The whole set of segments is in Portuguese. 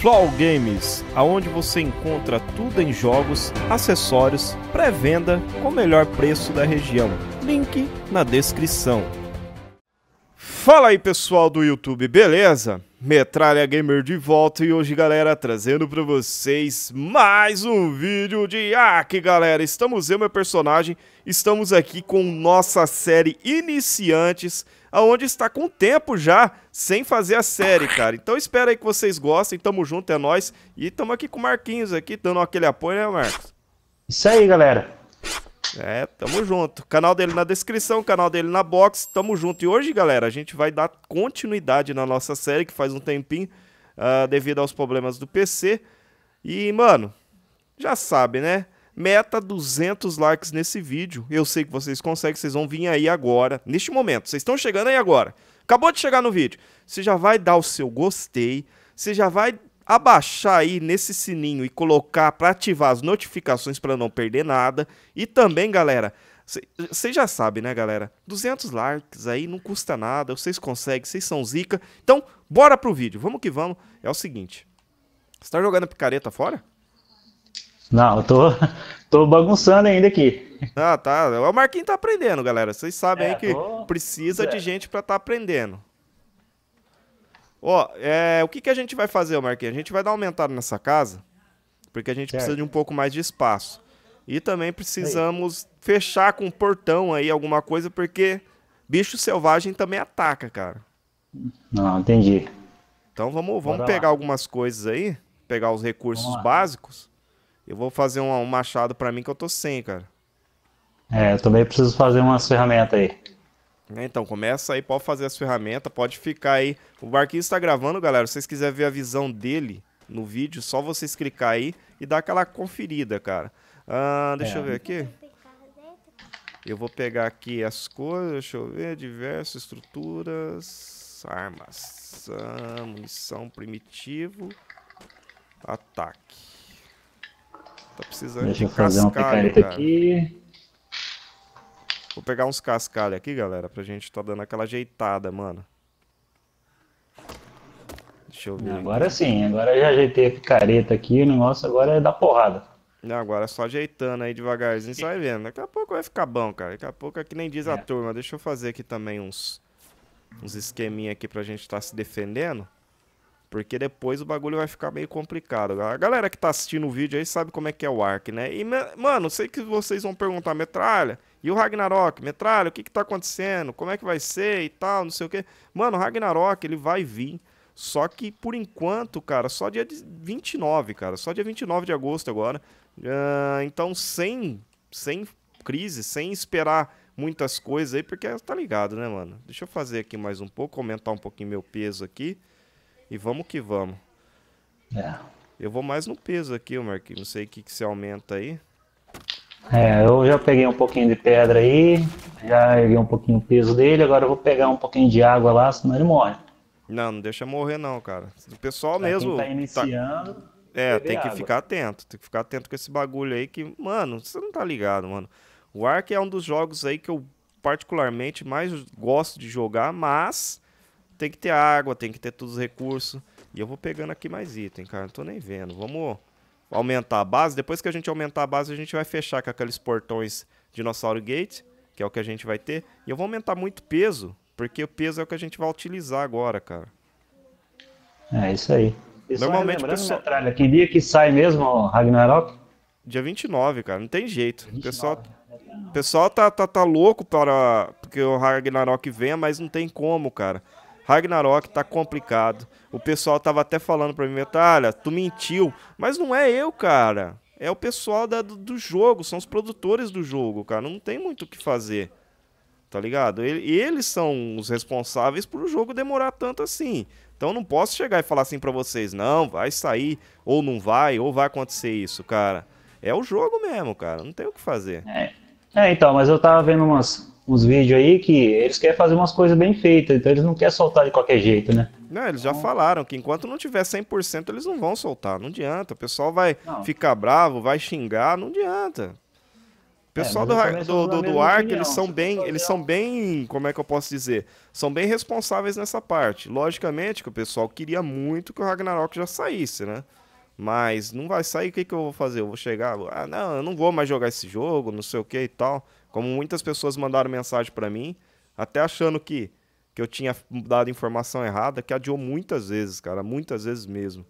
Flow Games, aonde você encontra tudo em jogos, acessórios, pré-venda com o melhor preço da região. Link na descrição. Fala aí pessoal do YouTube, beleza? Metralha Gamer de volta e hoje, galera, trazendo para vocês mais um vídeo de hack, galera. Estamos eu, meu personagem, estamos aqui com nossa série Iniciantes, aonde está com tempo já sem fazer a série, cara. Então espero aí que vocês gostem, tamo junto, é nós E tamo aqui com o Marquinhos aqui, dando aquele apoio, né, Marcos? Isso aí, galera. É, tamo junto. Canal dele na descrição, canal dele na box. Tamo junto. E hoje, galera, a gente vai dar continuidade na nossa série, que faz um tempinho, uh, devido aos problemas do PC. E, mano, já sabe, né? Meta 200 likes nesse vídeo. Eu sei que vocês conseguem, vocês vão vir aí agora, neste momento. Vocês estão chegando aí agora. Acabou de chegar no vídeo. Você já vai dar o seu gostei. Você já vai abaixar aí nesse sininho e colocar para ativar as notificações para não perder nada. E também, galera, vocês já sabem, né, galera? 200 likes aí não custa nada, vocês conseguem, vocês são zica. Então, bora pro vídeo, vamos que vamos. É o seguinte, você tá jogando a picareta fora? Não, eu tô, tô bagunçando ainda aqui. Ah, tá. O Marquinhos tá aprendendo, galera. Vocês sabem é, aí que tô... precisa é. de gente para tá aprendendo. Ó, é, o que, que a gente vai fazer, Marquinhos? A gente vai dar uma aumentada nessa casa, porque a gente certo. precisa de um pouco mais de espaço. E também precisamos aí. fechar com um portão aí, alguma coisa, porque bicho selvagem também ataca, cara. Não, entendi. Então vamos, vamos pegar lá. algumas coisas aí, pegar os recursos básicos. Eu vou fazer um, um machado para mim que eu tô sem, cara. É, eu também preciso fazer umas ferramentas aí. Né? Então começa aí, pode fazer as ferramentas, pode ficar aí. O barquinho está gravando, galera. Se vocês quiserem ver a visão dele no vídeo, só vocês clicar aí e dar aquela conferida, cara. Ah, deixa é. eu ver aqui. Eu vou pegar aqui as coisas, deixa eu ver, diversas estruturas, armas, ah, munição primitivo, ataque. Tá precisando deixa de eu fazer uma picareta cara. aqui. Vou pegar uns cascalhos aqui, galera, pra gente tá dando aquela ajeitada, mano. Deixa eu ver. Agora aqui. sim, agora eu já ajeitei a picareta aqui, o negócio agora é dar porrada. Não, agora é só ajeitando aí devagarzinho, você vai vendo. Daqui a pouco vai ficar bom, cara. Daqui a pouco é que nem diz é. a turma. Deixa eu fazer aqui também uns, uns esqueminha aqui pra gente estar tá se defendendo. Porque depois o bagulho vai ficar meio complicado. A galera que tá assistindo o vídeo aí sabe como é que é o Ark, né? E, mano, sei que vocês vão perguntar, metralha, e o Ragnarok? Metralha, o que que tá acontecendo? Como é que vai ser e tal, não sei o quê. Mano, o Ragnarok, ele vai vir. Só que, por enquanto, cara, só dia 29, cara. Só dia 29 de agosto agora. Uh, então, sem, sem crise, sem esperar muitas coisas aí, porque tá ligado, né, mano? Deixa eu fazer aqui mais um pouco, aumentar um pouquinho meu peso aqui. E vamos que vamos. É. Eu vou mais no peso aqui, Marquinhos. Não sei o que, que você aumenta aí. É, eu já peguei um pouquinho de pedra aí, já erguei um pouquinho o peso dele, agora eu vou pegar um pouquinho de água lá, senão ele morre. Não, não deixa morrer não, cara. O pessoal pra mesmo. Quem tá, tá iniciando. Tá... É, tem que água. ficar atento, tem que ficar atento com esse bagulho aí que, mano, você não tá ligado, mano. O Ark é um dos jogos aí que eu particularmente mais gosto de jogar, mas tem que ter água, tem que ter todos os recursos. E eu vou pegando aqui mais item, cara. Não tô nem vendo. Vamos aumentar a base. Depois que a gente aumentar a base, a gente vai fechar com aqueles portões Dinossauro Gate, que é o que a gente vai ter. E eu vou aumentar muito peso, porque o peso é o que a gente vai utilizar agora, cara. É isso aí. Normalmente o pessoal... Metralha, que dia que sai mesmo o Ragnarok? Dia 29, cara. Não tem jeito. O pessoal, pessoal tá, tá, tá louco para que o Ragnarok venha, mas não tem como, cara. Ragnarok tá complicado. O pessoal tava até falando pra mim, Metalha, tu mentiu. Mas não é eu, cara. É o pessoal da, do, do jogo, são os produtores do jogo, cara. Não tem muito o que fazer. Tá ligado? E eles são os responsáveis pro jogo demorar tanto assim. Então não posso chegar e falar assim para vocês, não, vai sair, ou não vai, ou vai acontecer isso, cara. É o jogo mesmo, cara. Não tem o que fazer. É, é então, mas eu tava vendo umas, uns vídeos aí que eles querem fazer umas coisas bem feitas, então eles não querem soltar de qualquer jeito, né? Não, eles já falaram que enquanto não tiver 100%, eles não vão soltar, não adianta. O pessoal vai não. ficar bravo, vai xingar, não adianta. O pessoal é, do, do, do, do Ark, eles são bem, eles são bem, como é que eu posso dizer? São bem responsáveis nessa parte. Logicamente que o pessoal queria muito que o Ragnarok já saísse, né? Mas não vai sair, o que, que eu vou fazer? Eu vou chegar, ah, não, eu não vou mais jogar esse jogo, não sei o que e tal. Como muitas pessoas mandaram mensagem para mim, até achando que, que eu tinha dado informação errada, que adiou muitas vezes, cara, muitas vezes mesmo.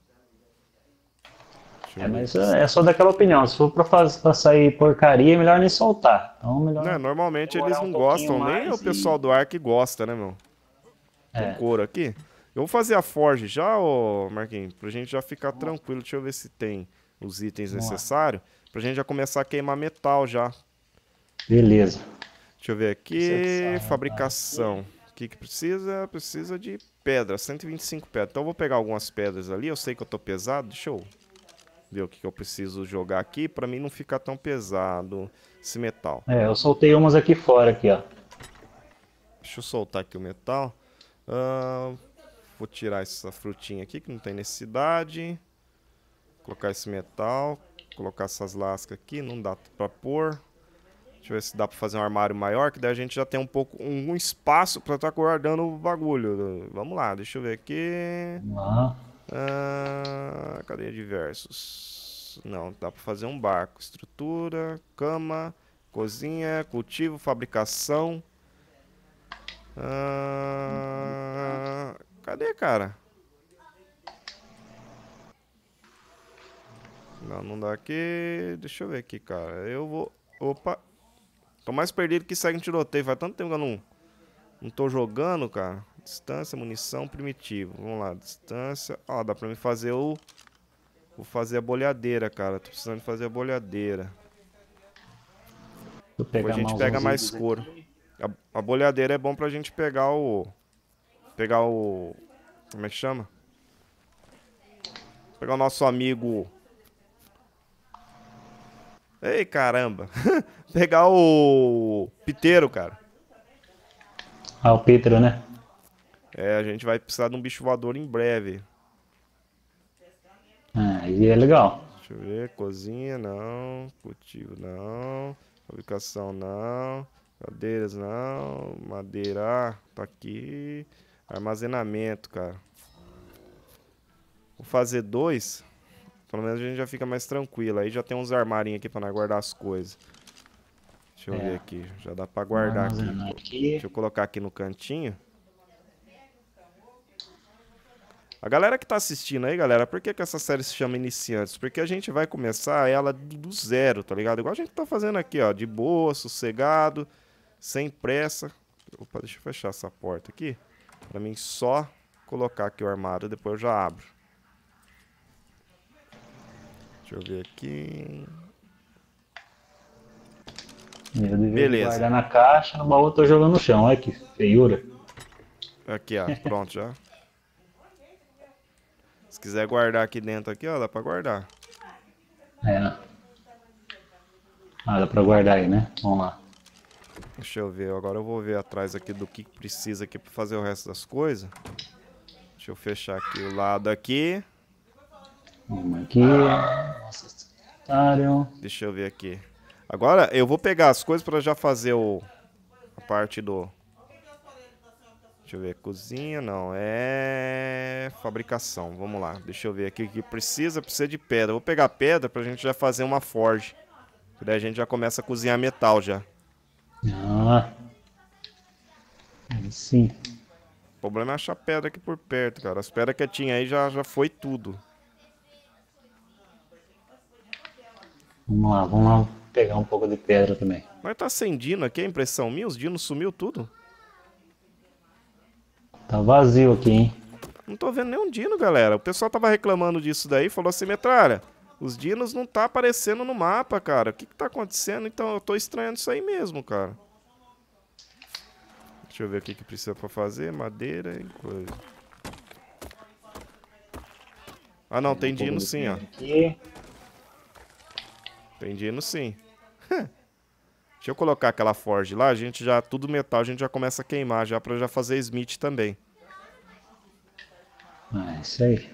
É, mas é, é só daquela opinião. Se for pra, fazer, sair porcaria, é melhor nem soltar. Então, é melhor é, normalmente eles não um gostam, nem e... o pessoal do ar que gosta, né, meu? É. Um couro aqui. Eu vou fazer a forge já, ô Marquinhos, pra gente já ficar Nossa. tranquilo. Deixa eu ver se tem os itens necessários. Pra gente já começar a queimar metal já. Beleza. Deixa eu ver aqui. Fabricação. O que, que precisa? Precisa de pedra, 125 pedras. Então eu vou pegar algumas pedras ali. Eu sei que eu tô pesado. Deixa eu ver o que, que eu preciso jogar aqui para mim não ficar tão pesado esse metal. É, eu soltei umas aqui fora aqui, ó. Deixa eu soltar aqui o metal. Uh, vou tirar essa frutinha aqui que não tem necessidade. Colocar esse metal. Colocar essas lascas aqui, não dá para pôr. Deixa eu ver se dá para fazer um armário maior, que daí a gente já tem um pouco um, um espaço para estar tá guardando o bagulho. Vamos lá, deixa eu ver aqui. Uhum. Ah, cadeia diversos. Não, dá para fazer um barco. Estrutura, cama, cozinha, cultivo, fabricação. Ah, cadê, cara? Não, não dá aqui. Deixa eu ver aqui, cara. Eu vou. Opa, Tô mais perdido que segue um tiroteio. Faz tanto tempo que eu não, não tô jogando, cara. Distância, munição, primitivo. Vamos lá, distância. Ó, dá pra mim fazer o... Vou fazer a bolhadeira, cara. Tô precisando fazer a bolhadeira. Depois a gente pega mais couro. A, a bolhadeira é bom pra gente pegar o... Pegar o... Como é que chama? Pegar o nosso amigo Ei, caramba. Pegar o Piteiro, cara. Ah, o Piteiro, né? É, a gente vai precisar de um bicho voador em breve. Ah, e é legal. Deixa eu ver. Cozinha, não. Cultivo, não. Fabricação, não. Cadeiras, não. Madeira, tá aqui. Armazenamento, cara. Vou fazer dois. Pelo menos a gente já fica mais tranquilo. Aí já tem uns armarinhos aqui pra nós guardar as coisas. Deixa eu é. ver aqui. Já dá pra guardar aqui. aqui. Deixa eu colocar aqui no cantinho. A galera que tá assistindo aí, galera, por que, que essa série se chama Iniciantes? Porque a gente vai começar ela do zero, tá ligado? Igual a gente tá fazendo aqui, ó. De boa, sossegado, sem pressa. Opa, deixa eu fechar essa porta aqui. Pra mim só colocar aqui o armário, depois eu já abro. Deixa eu ver aqui. Eu Beleza. guardar na caixa, no baú eu tô jogando no chão. Olha que feiura. Aqui, ó. Pronto já. Se quiser guardar aqui dentro, aqui, ó, dá pra guardar. É. Ah, dá pra guardar aí, né? Vamos lá. Deixa eu ver. Agora eu vou ver atrás aqui do que precisa aqui pra fazer o resto das coisas. Deixa eu fechar aqui o lado aqui. Vamos aqui. Ah, Nossa, Deixa eu ver aqui. Agora eu vou pegar as coisas para já fazer o a parte do Deixa eu ver, cozinha não, é fabricação. Vamos lá. Deixa eu ver aqui o que precisa, precisa de pedra. Vou pegar pedra pra gente já fazer uma forge. Daí a gente já começa a cozinhar metal já. Ah. Aí sim. O problema é achar pedra aqui por perto, cara. As pedras que eu tinha aí já já foi tudo. Vamos lá, vamos lá pegar um pouco de pedra também. Mas tá sem Dino aqui, a impressão minha? Os Dinos sumiu tudo? Tá vazio aqui, hein? Não tô vendo nenhum Dino, galera. O pessoal tava reclamando disso daí, falou assim, metralha, os Dinos não tá aparecendo no mapa, cara. O que que tá acontecendo? Então eu tô estranhando isso aí mesmo, cara. Deixa eu ver o que que precisa pra fazer. Madeira e coisa. Ah não, tem, tem Dino sim, ó. Aqui. Entendendo sim. Hum. Deixa eu colocar aquela forge lá, a gente já, tudo metal, a gente já começa a queimar já pra já fazer smith também. Ah, é isso aí.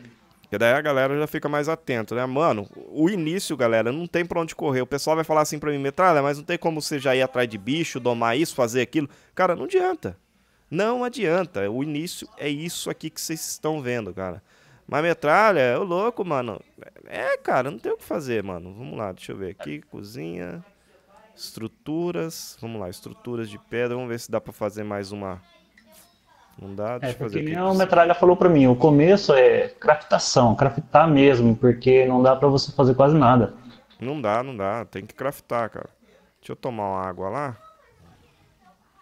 E daí a galera já fica mais atento, né? Mano, o início, galera, não tem pra onde correr. O pessoal vai falar assim pra mim, metralha, mas não tem como você já ir atrás de bicho, domar isso, fazer aquilo. Cara, não adianta. Não adianta. O início é isso aqui que vocês estão vendo, cara. Mas metralha, ô louco, mano. É, cara, não tem o que fazer, mano. Vamos lá, deixa eu ver aqui. Cozinha, estruturas. Vamos lá, estruturas de pedra. Vamos ver se dá pra fazer mais uma. Não dá? Deixa é, eu fazer aqui. O metralha falou pra mim: o começo é craftação, craftar mesmo, porque não dá pra você fazer quase nada. Não dá, não dá. Tem que craftar, cara. Deixa eu tomar uma água lá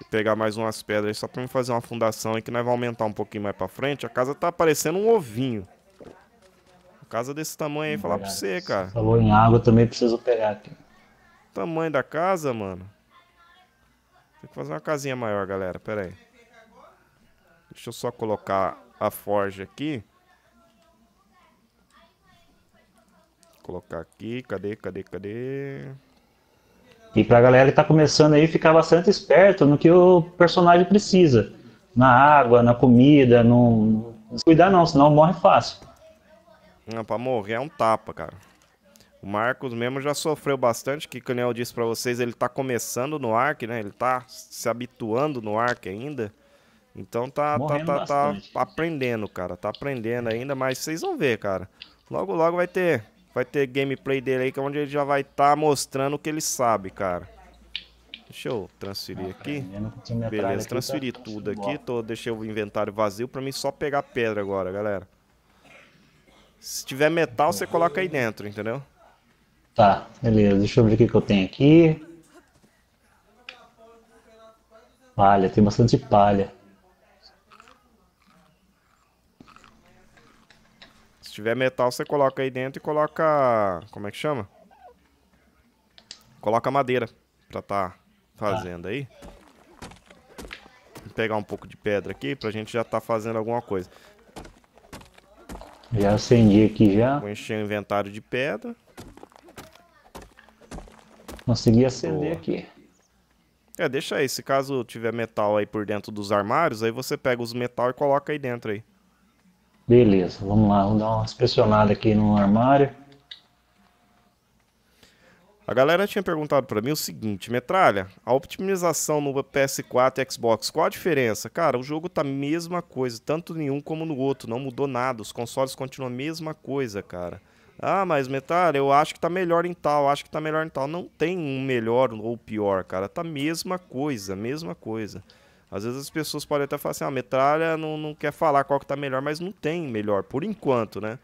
pegar mais umas pedras só pra fazer uma fundação e que nós vamos aumentar um pouquinho mais pra frente. A casa tá parecendo um ovinho. a casa desse tamanho aí, falar pra você, cara. falou em água, também preciso pegar aqui. Tamanho da casa, mano. Tem que fazer uma casinha maior, galera. Pera aí. Deixa eu só colocar a forja aqui. colocar aqui. Cadê, cadê, cadê? E pra galera que tá começando aí, ficar bastante esperto no que o personagem precisa. Na água, na comida, não. não cuidar não, senão morre fácil. Não, pra morrer é um tapa, cara. O Marcos mesmo já sofreu bastante, que como eu disse para vocês, ele tá começando no arc, né? Ele tá se habituando no arc ainda. Então tá, tá, tá, tá aprendendo, cara. Tá aprendendo ainda, mas vocês vão ver, cara. Logo, logo vai ter Vai ter gameplay dele aí, que é onde ele já vai estar tá mostrando o que ele sabe, cara. Deixa eu transferir aqui. Beleza, tá transferi tudo aqui. Tô, deixei o inventário vazio pra mim só pegar pedra agora, galera. Se tiver metal, você coloca aí dentro, entendeu? Tá, beleza. Deixa eu ver o que, que eu tenho aqui. Palha, tem bastante palha. Se tiver metal, você coloca aí dentro e coloca... Como é que chama? Coloca madeira pra tá fazendo aí. Vou pegar um pouco de pedra aqui pra gente já tá fazendo alguma coisa. Já acendi aqui já. Vou encher o inventário de pedra. Consegui acender Boa. aqui. É, deixa aí. Se caso tiver metal aí por dentro dos armários, aí você pega os metal e coloca aí dentro aí. Beleza, vamos lá, vamos dar uma inspecionada aqui no armário. A galera tinha perguntado para mim o seguinte, Metralha, a optimização no PS4 e Xbox, qual a diferença? Cara, o jogo tá a mesma coisa, tanto em um como no outro, não mudou nada, os consoles continuam a mesma coisa, cara. Ah, mas Metralha, eu acho que tá melhor em tal, acho que tá melhor em tal. Não tem um melhor ou pior, cara, tá a mesma coisa, mesma coisa. Às vezes as pessoas podem até falar assim, ah, a ah, metralha não, não quer falar qual que tá melhor, mas não tem melhor, por enquanto, né?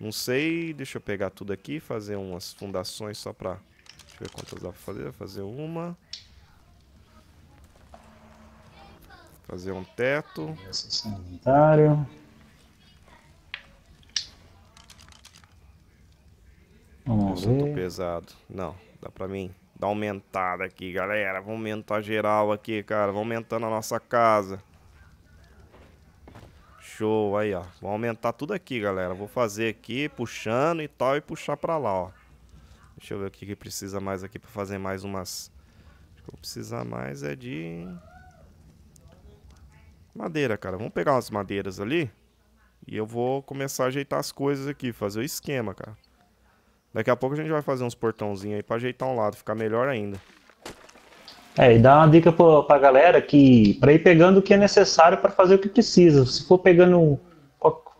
Não sei, deixa eu pegar tudo aqui, fazer umas fundações só pra... Deixa eu ver quantas dá pra fazer, fazer uma... Fazer um teto. Sanitário. Vamos ver. pesado. Não, dá pra mim Dá aumentada aqui, galera. Vamos aumentar geral aqui, cara. Vamos aumentando a nossa casa. Show, aí, ó. Vamos aumentar tudo aqui, galera. Vou fazer aqui, puxando e tal, e puxar pra lá, ó. Deixa eu ver o que, que precisa mais aqui pra fazer mais umas... Acho que vou precisar mais é de... Madeira, cara. Vamos pegar umas madeiras ali. E eu vou começar a ajeitar as coisas aqui, fazer o esquema, cara. Daqui a pouco a gente vai fazer uns portãozinhos aí pra ajeitar um lado, ficar melhor ainda. É, e dá uma dica pra, pra galera que pra ir pegando o que é necessário para fazer o que precisa. Se for pegando,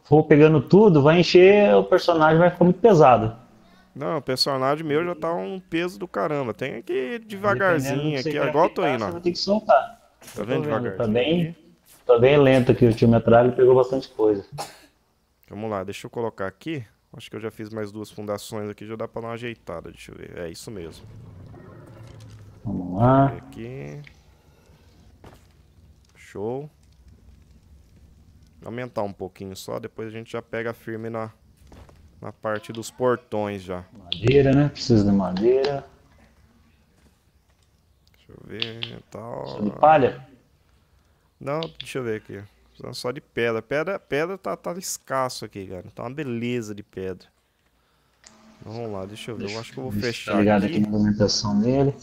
for pegando tudo, vai encher, o personagem vai ficar muito pesado. Não, o personagem meu já tá um peso do caramba. Tem que ir devagarzinho aqui, Agora eu tô indo. Você vai ter que soltar. Tá vendo tá devagarzinho? Tá bem, tá bem lento aqui, o tio metralha pegou bastante coisa. Vamos lá, deixa eu colocar aqui. Acho que eu já fiz mais duas fundações aqui, já dá pra dar uma ajeitada, deixa eu ver. É isso mesmo. Vamos lá. Aqui. Show. Aumentar um pouquinho só, depois a gente já pega firme na, na parte dos portões já. Madeira, né? Precisa de madeira. Deixa eu ver, Precisa de palha? Não, deixa eu ver aqui. Tá só de pedra. Pedra, pedra tá, tá escasso aqui, cara. Tá uma beleza de pedra. vamos lá, deixa eu ver. Deixa, eu acho que eu vou fechar. Ligado aqui. aqui na alimentação dele.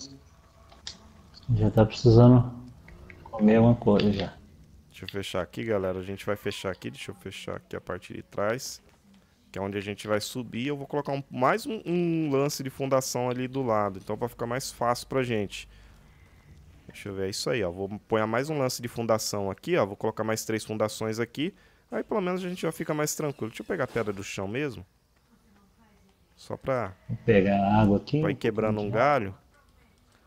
Já tá precisando comer alguma coisa já. Deixa eu fechar aqui, galera. A gente vai fechar aqui. Deixa eu fechar aqui a parte de trás. Que é onde a gente vai subir. Eu vou colocar um, mais um, um lance de fundação ali do lado. Então, para ficar mais fácil pra gente. Deixa eu ver, é isso aí, ó. Vou pôr mais um lance de fundação aqui, ó. Vou colocar mais três fundações aqui. Aí pelo menos a gente já fica mais tranquilo. Deixa eu pegar a pedra do chão mesmo. Só pra... Vou pegar água aqui. Vai quebrando um galho.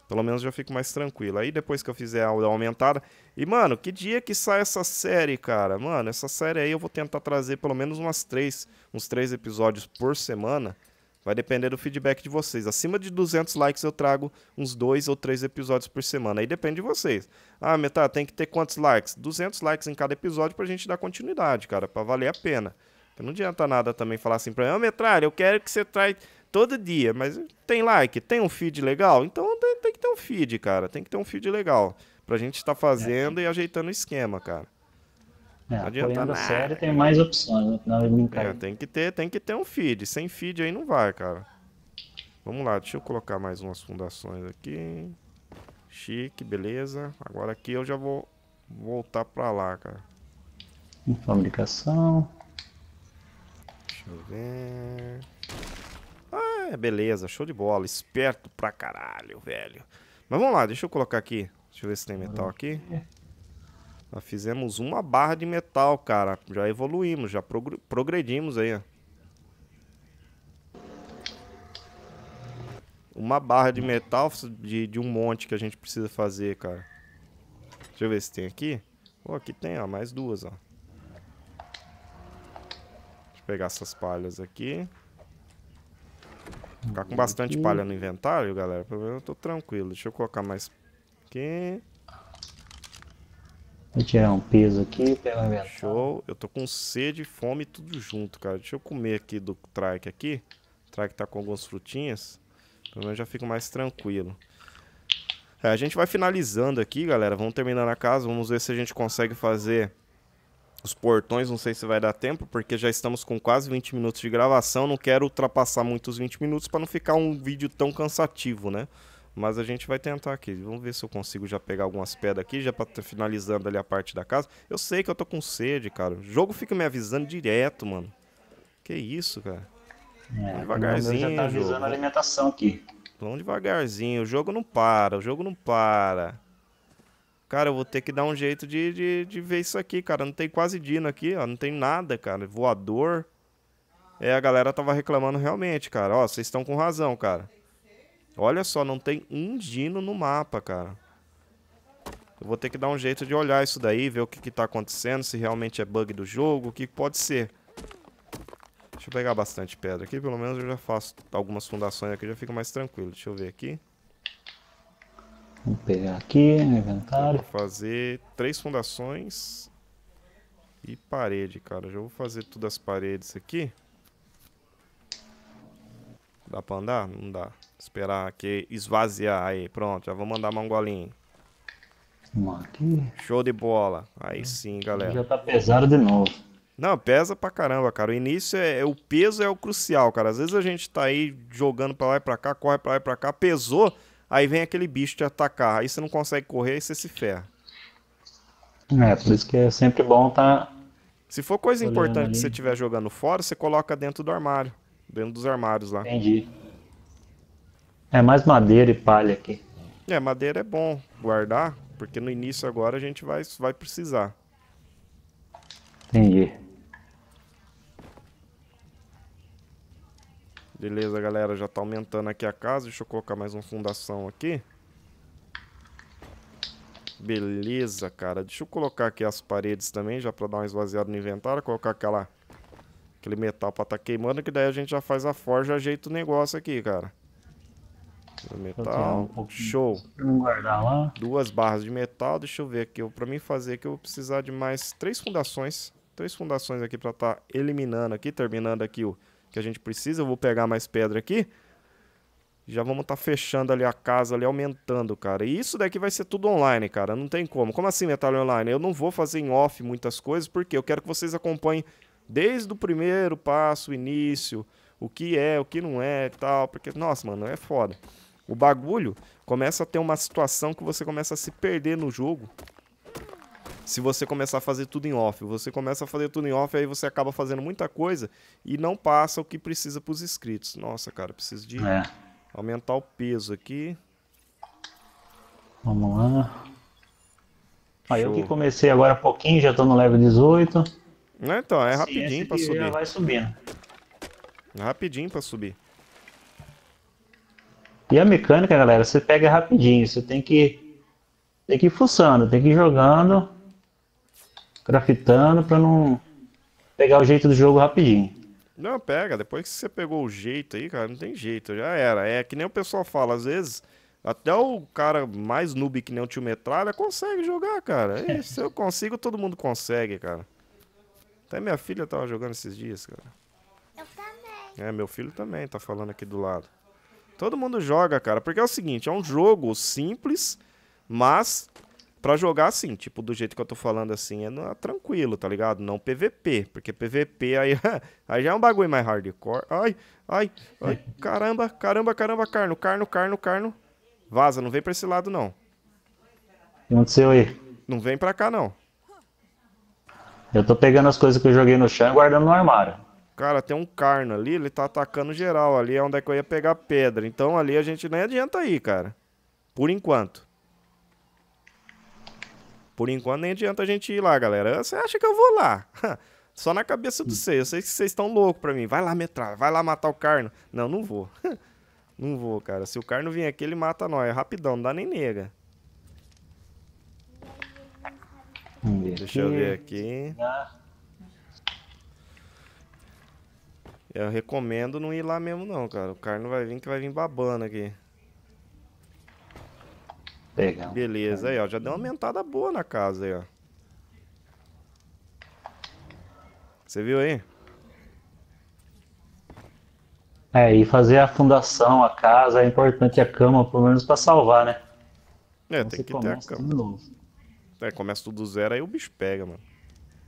Pelo menos já fico mais tranquilo. Aí depois que eu fizer a aumentada... E, mano, que dia que sai essa série, cara? Mano, essa série aí eu vou tentar trazer pelo menos umas três... Uns três episódios por semana Vai depender do feedback de vocês. Acima de 200 likes eu trago uns dois ou três episódios por semana. Aí depende de vocês. Ah, metade tem que ter quantos likes? 200 likes em cada episódio pra gente dar continuidade, cara, pra valer a pena. Então, não adianta nada também falar assim pra mim, ah, Metralha, eu quero que você traga todo dia, mas tem like, tem um feed legal? Então tem, que ter um feed, cara, tem que ter um feed legal pra gente estar tá é, fazendo e ajeitando o esquema, cara. É, adianta nada. série tem mais opções, né? ele Não, é, tem que ter, tem que ter um feed. Sem feed aí não vai, cara. Vamos lá, deixa eu colocar mais umas fundações aqui. Chique, beleza. Agora aqui eu já vou voltar pra lá, cara. Hum, fabricação. Deixa eu ver. Ah, beleza, show de bola. Esperto pra caralho, velho. Mas vamos lá, deixa eu colocar aqui. Deixa eu ver se tem metal aqui. É. Nós fizemos uma barra de metal, cara. Já evoluímos, já progredimos aí, ó. Uma barra de metal de, de um monte que a gente precisa fazer, cara. Deixa eu ver se tem aqui. Pô, oh, aqui tem, ó, mais duas, ó. Deixa eu pegar essas palhas aqui. Ficar com bastante uhum. palha no inventário, galera. Pelo menos eu tô tranquilo. Deixa eu colocar mais aqui. Vou tirar um peso aqui, pegar um Show. Eu tô com sede, fome, tudo junto, cara. Deixa eu comer aqui do trike aqui. O trike tá com algumas frutinhas. Pelo menos já fico mais tranquilo. É, a gente vai finalizando aqui, galera. Vamos terminando a casa. Vamos ver se a gente consegue fazer os portões. Não sei se vai dar tempo, porque já estamos com quase 20 minutos de gravação. Não quero ultrapassar muito os 20 minutos para não ficar um vídeo tão cansativo, né? Mas a gente vai tentar aqui. Vamos ver se eu consigo já pegar algumas pedras aqui, já pra tá finalizando ali a parte da casa. Eu sei que eu tô com sede, cara. O jogo fica me avisando direto, mano. Que isso, cara. É, Devagarzinho. Já tá avisando jogo. a alimentação aqui. Vamos devagarzinho. O jogo não para, o jogo não para. Cara, eu vou ter que dar um jeito de, de, de ver isso aqui, cara. Não tem quase dino aqui, ó. Não tem nada, cara. Voador. É, a galera tava reclamando realmente, cara. Ó, vocês estão com razão, cara. Olha só, não tem um dino no mapa, cara. Eu vou ter que dar um jeito de olhar isso daí, ver o que, que tá acontecendo, se realmente é bug do jogo, o que pode ser. Deixa eu pegar bastante pedra aqui, pelo menos eu já faço algumas fundações aqui, já fica mais tranquilo. Deixa eu ver aqui. Vou pegar aqui, inventário. Vou fazer três fundações e parede, cara. Já vou fazer todas as paredes aqui. Dá pra andar? Não dá. Esperar que esvaziar. Aí, pronto. Já vou mandar mongolinho. Vamos aqui. Show de bola. Aí hum. sim, galera. Já tá pesado de novo. Não, pesa pra caramba, cara. O início é, é, O peso é o crucial, cara. Às vezes a gente tá aí jogando pra lá e pra cá, corre pra lá e pra cá, pesou, aí vem aquele bicho te atacar. Aí você não consegue correr, aí você se ferra. É, por isso que é sempre bom tá. Se for coisa importante ali. que você estiver jogando fora, você coloca dentro do armário. Dentro dos armários lá. Entendi. É mais madeira e palha aqui. É, madeira é bom guardar, porque no início agora a gente vai, vai precisar. Entendi. Beleza, galera, já tá aumentando aqui a casa. Deixa eu colocar mais uma fundação aqui. Beleza, cara. Deixa eu colocar aqui as paredes também, já pra dar uma esvaziada no inventário. Colocar aquela aquele metal pra tá queimando, que daí a gente já faz a forja, ajeita o negócio aqui, cara. Então, metal, um show. Duas barras de metal, deixa eu ver aqui. Pra mim fazer aqui, eu vou precisar de mais três fundações. Três fundações aqui pra tá eliminando aqui, terminando aqui o que a gente precisa. Eu vou pegar mais pedra aqui. Já vamos tá fechando ali a casa, ali aumentando, cara. E isso daqui vai ser tudo online, cara. Não tem como. Como assim metal online? Eu não vou fazer em off muitas coisas, porque eu quero que vocês acompanhem Desde o primeiro passo, início, o que é, o que não é e tal. Porque, nossa, mano, é foda. O bagulho começa a ter uma situação que você começa a se perder no jogo. Se você começar a fazer tudo em off. Você começa a fazer tudo em off, aí você acaba fazendo muita coisa e não passa o que precisa para os inscritos. Nossa, cara, preciso de é. aumentar o peso aqui. Vamos lá. Aí ah, eu que comecei agora há pouquinho, já tô no level 18. Não, né, então, é rapidinho pra subir. vai subindo. É rapidinho pra subir. E a mecânica, galera, você pega rapidinho. Você tem que, tem que ir fuçando, tem que ir jogando, craftando pra não pegar o jeito do jogo rapidinho. Não, pega. Depois que você pegou o jeito aí, cara, não tem jeito. Já era. É que nem o pessoal fala, às vezes... Até o cara mais noob que nem o tio Metralha consegue jogar, cara. se eu consigo, todo mundo consegue, cara. Até minha filha tava jogando esses dias, cara. Eu também. É, meu filho também tá falando aqui do lado. Todo mundo joga, cara, porque é o seguinte, é um jogo simples, mas para jogar assim, tipo, do jeito que eu tô falando assim, é, tranquilo, tá ligado? Não PVP, porque PVP aí, aí já é um bagulho mais hardcore. Ai, ai, ai, caramba, caramba, caramba, carno, carno, carno, carno. Vaza, não vem pra esse lado não. O que aconteceu aí? Não vem pra cá não. Eu tô pegando as coisas que eu joguei no chão e guardando no armário. Cara, tem um carno ali, ele tá atacando geral. Ali é onde é que eu ia pegar pedra. Então ali a gente nem adianta aí, cara. Por enquanto. Por enquanto nem adianta a gente ir lá, galera. Você acha que eu vou lá? Só na cabeça do seu. Eu sei que vocês estão loucos pra mim. Vai lá metrar, vai lá matar o carno. Não, não vou. não vou, cara. Se o carno vir aqui, ele mata nós. É rapidão, não dá nem nega. Deixa eu ver aqui. Eu recomendo não ir lá mesmo não, cara. O cara não vai vir que vai vir babando aqui. Legal. Beleza, aí ó, já deu uma aumentada boa na casa aí, ó. Você viu aí? É, e fazer a fundação, a casa, é importante a cama, pelo menos para salvar, né? É, então tem que ter a cama. É, começa tudo zero, aí o bicho pega, mano.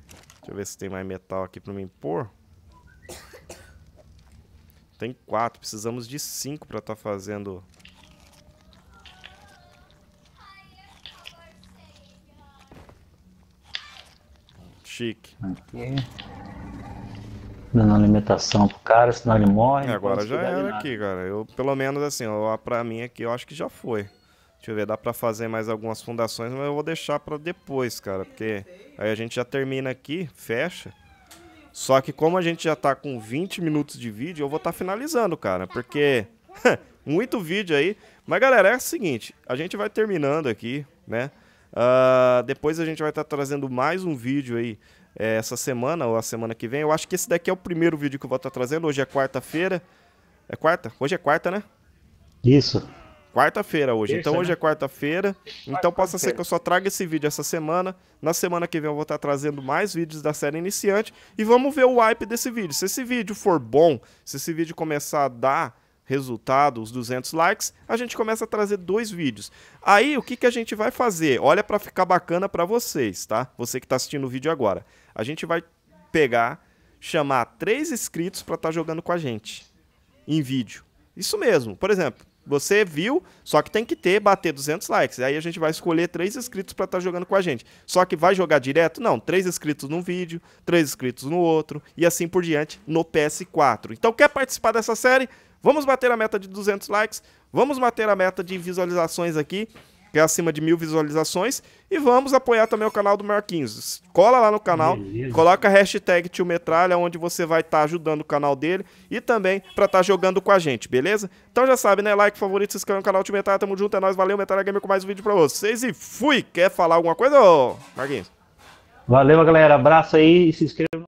Deixa eu ver se tem mais metal aqui pra mim pôr. Tem quatro, precisamos de cinco pra tá fazendo... Chique. Aqui. Dando alimentação pro cara, senão ele morre. É, agora então já era aqui, cara. Eu, pelo menos assim, ó, pra mim aqui, eu acho que já foi. Deixa eu ver, dá para fazer mais algumas fundações, mas eu vou deixar para depois, cara, porque aí a gente já termina aqui, fecha. Só que como a gente já tá com 20 minutos de vídeo, eu vou estar tá finalizando, cara, porque muito vídeo aí. Mas galera, é o seguinte, a gente vai terminando aqui, né? Uh, depois a gente vai estar tá trazendo mais um vídeo aí é, essa semana ou a semana que vem. Eu acho que esse daqui é o primeiro vídeo que eu vou estar tá trazendo. Hoje é quarta-feira. É quarta? Hoje é quarta, né? Isso. Quarta-feira hoje. Terça, então hoje né? é quarta-feira. Quarta então possa ser que eu só traga esse vídeo essa semana. Na semana que vem eu vou estar trazendo mais vídeos da série iniciante. E vamos ver o hype desse vídeo. Se esse vídeo for bom, se esse vídeo começar a dar resultado, os 200 likes, a gente começa a trazer dois vídeos. Aí o que, que a gente vai fazer? Olha para ficar bacana para vocês, tá? Você que está assistindo o vídeo agora. A gente vai pegar, chamar três inscritos para estar tá jogando com a gente em vídeo. Isso mesmo. Por exemplo, você viu, só que tem que ter, bater 200 likes. Aí a gente vai escolher três inscritos para estar tá jogando com a gente. Só que vai jogar direto? Não, três inscritos num vídeo, três inscritos no outro e assim por diante no PS4. Então quer participar dessa série? Vamos bater a meta de 200 likes, vamos bater a meta de visualizações aqui que é acima de mil visualizações. E vamos apoiar também o canal do Marquinhos. Cola lá no canal, Beleza. coloca a hashtag Tio Metralha, onde você vai estar tá ajudando o canal dele e também para estar tá jogando com a gente, beleza? Então já sabe, né? Like, favorito, se inscreve no canal Tio Metralha. Tamo junto, é nóis. Valeu, Metralha Gamer com mais um vídeo pra vocês. E fui! Quer falar alguma coisa, ô Marquinhos? Valeu, galera. Abraço aí e se inscreva